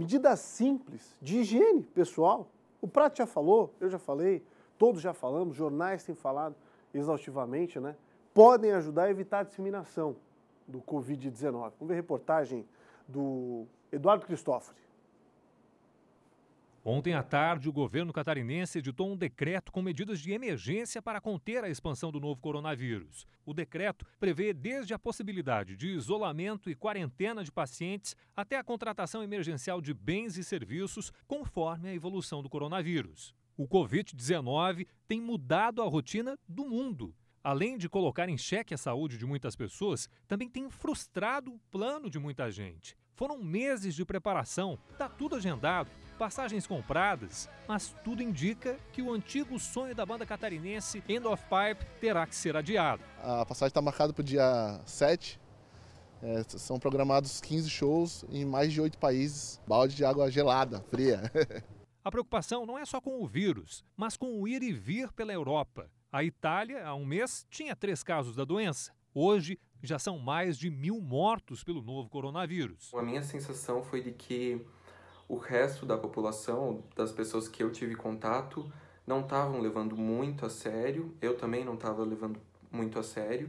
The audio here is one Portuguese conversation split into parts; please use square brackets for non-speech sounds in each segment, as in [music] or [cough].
medidas simples de higiene pessoal. O Prato já falou, eu já falei, todos já falamos, jornais têm falado exaustivamente, né? Podem ajudar a evitar a disseminação do Covid-19. Vamos ver reportagem do Eduardo Cristófori. Ontem à tarde, o governo catarinense editou um decreto com medidas de emergência para conter a expansão do novo coronavírus. O decreto prevê desde a possibilidade de isolamento e quarentena de pacientes até a contratação emergencial de bens e serviços conforme a evolução do coronavírus. O Covid-19 tem mudado a rotina do mundo. Além de colocar em xeque a saúde de muitas pessoas, também tem frustrado o plano de muita gente. Foram meses de preparação, está tudo agendado passagens compradas, mas tudo indica que o antigo sonho da banda catarinense End of Pipe terá que ser adiado. A passagem está marcada para o dia 7. É, são programados 15 shows em mais de oito países, balde de água gelada, fria. [laughs] A preocupação não é só com o vírus, mas com o ir e vir pela Europa. A Itália, há um mês, tinha três casos da doença. Hoje, já são mais de mil mortos pelo novo coronavírus. A minha sensação foi de que o resto da população, das pessoas que eu tive contato, não estavam levando muito a sério, eu também não estava levando muito a sério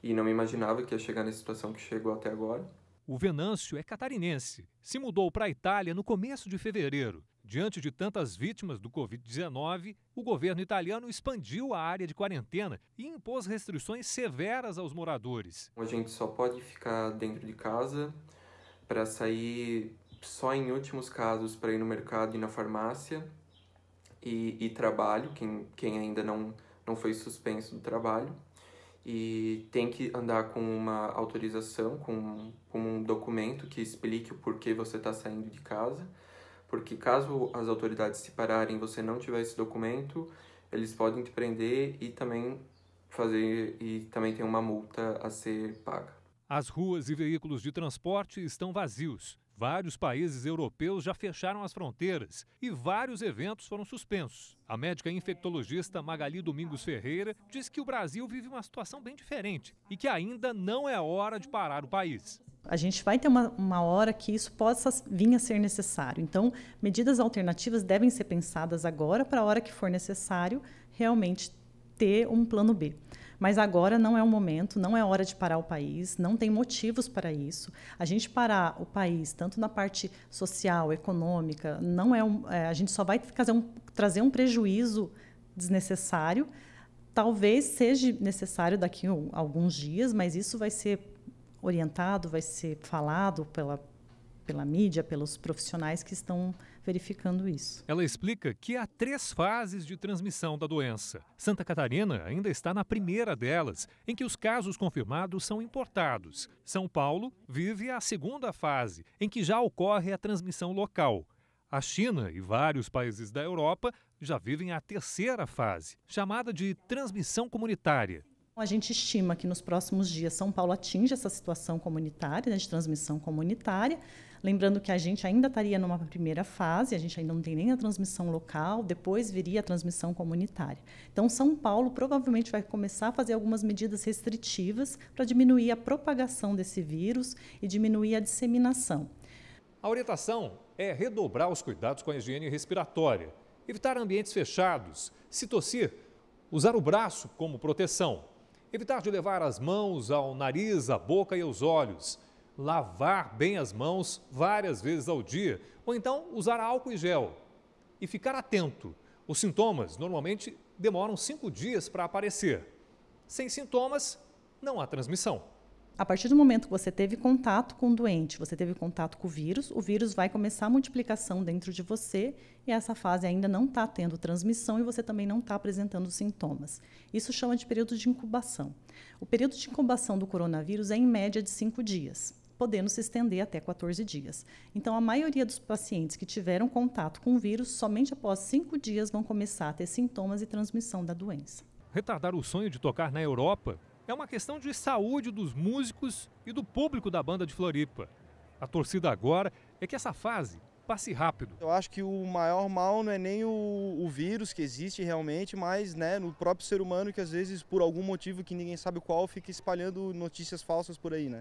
e não imaginava que ia chegar na situação que chegou até agora. O Venâncio é catarinense. Se mudou para a Itália no começo de fevereiro. Diante de tantas vítimas do Covid-19, o governo italiano expandiu a área de quarentena e impôs restrições severas aos moradores. A gente só pode ficar dentro de casa para sair só em últimos casos para ir no mercado e na farmácia e, e trabalho, quem, quem ainda não, não foi suspenso do trabalho. E tem que andar com uma autorização, com, com um documento que explique o porquê você está saindo de casa, porque caso as autoridades se pararem e você não tiver esse documento, eles podem te prender e também fazer e também tem uma multa a ser paga. As ruas e veículos de transporte estão vazios Vários países europeus já fecharam as fronteiras e vários eventos foram suspensos. A médica infectologista Magali Domingos Ferreira diz que o Brasil vive uma situação bem diferente e que ainda não é hora de parar o país. A gente vai ter uma, uma hora que isso possa vir a ser necessário. Então, medidas alternativas devem ser pensadas agora para a hora que for necessário realmente ter um plano B. Mas agora não é o momento, não é hora de parar o país, não tem motivos para isso. A gente parar o país, tanto na parte social, econômica, não é, um, é a gente só vai um, trazer um prejuízo desnecessário. Talvez seja necessário daqui a alguns dias, mas isso vai ser orientado, vai ser falado pela pela mídia, pelos profissionais que estão verificando isso. Ela explica que há três fases de transmissão da doença. Santa Catarina ainda está na primeira delas, em que os casos confirmados são importados. São Paulo vive a segunda fase, em que já ocorre a transmissão local. A China e vários países da Europa já vivem a terceira fase, chamada de transmissão comunitária. A gente estima que nos próximos dias São Paulo atinge essa situação comunitária, né, de transmissão comunitária, Lembrando que a gente ainda estaria numa primeira fase, a gente ainda não tem nem a transmissão local, depois viria a transmissão comunitária. Então, São Paulo provavelmente vai começar a fazer algumas medidas restritivas para diminuir a propagação desse vírus e diminuir a disseminação. A orientação é redobrar os cuidados com a higiene respiratória, evitar ambientes fechados, se tossir, usar o braço como proteção, evitar de levar as mãos ao nariz, à boca e aos olhos lavar bem as mãos várias vezes ao dia, ou então usar álcool e gel e ficar atento. Os sintomas normalmente demoram cinco dias para aparecer. Sem sintomas, não há transmissão. A partir do momento que você teve contato com o doente, você teve contato com o vírus, o vírus vai começar a multiplicação dentro de você e essa fase ainda não está tendo transmissão e você também não está apresentando sintomas. Isso chama de período de incubação. O período de incubação do coronavírus é, em média, de cinco dias podendo se estender até 14 dias. Então, a maioria dos pacientes que tiveram contato com o vírus, somente após cinco dias vão começar a ter sintomas e transmissão da doença. Retardar o sonho de tocar na Europa é uma questão de saúde dos músicos e do público da banda de Floripa. A torcida agora é que essa fase passe rápido. Eu acho que o maior mal não é nem o, o, vírus que existe realmente, mas né, no próprio ser humano que às vezes por algum motivo que ninguém sabe qual fica espalhando notícias falsas por aí, né?